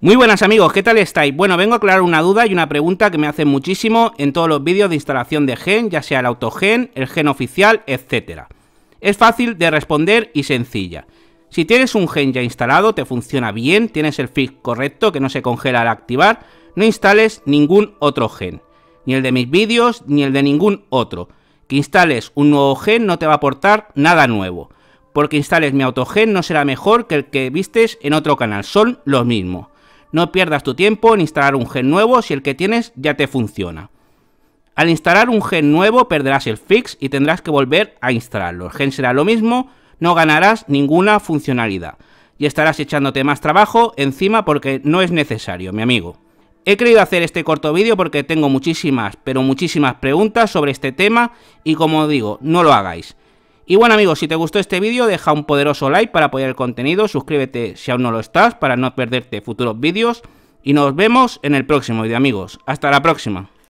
Muy buenas amigos, ¿qué tal estáis? Bueno, vengo a aclarar una duda y una pregunta que me hacen muchísimo en todos los vídeos de instalación de gen, ya sea el autogen, el gen oficial, etc. Es fácil de responder y sencilla. Si tienes un gen ya instalado, te funciona bien, tienes el fix correcto que no se congela al activar, no instales ningún otro gen, ni el de mis vídeos, ni el de ningún otro. Que instales un nuevo gen no te va a aportar nada nuevo porque instales mi autogen no será mejor que el que vistes en otro canal, son lo mismo. No pierdas tu tiempo en instalar un gen nuevo si el que tienes ya te funciona. Al instalar un gen nuevo perderás el fix y tendrás que volver a instalarlo. El gen será lo mismo, no ganarás ninguna funcionalidad y estarás echándote más trabajo encima porque no es necesario, mi amigo. He querido hacer este corto vídeo porque tengo muchísimas, pero muchísimas preguntas sobre este tema y como digo, no lo hagáis. Y bueno amigos, si te gustó este vídeo deja un poderoso like para apoyar el contenido, suscríbete si aún no lo estás para no perderte futuros vídeos y nos vemos en el próximo vídeo amigos. Hasta la próxima.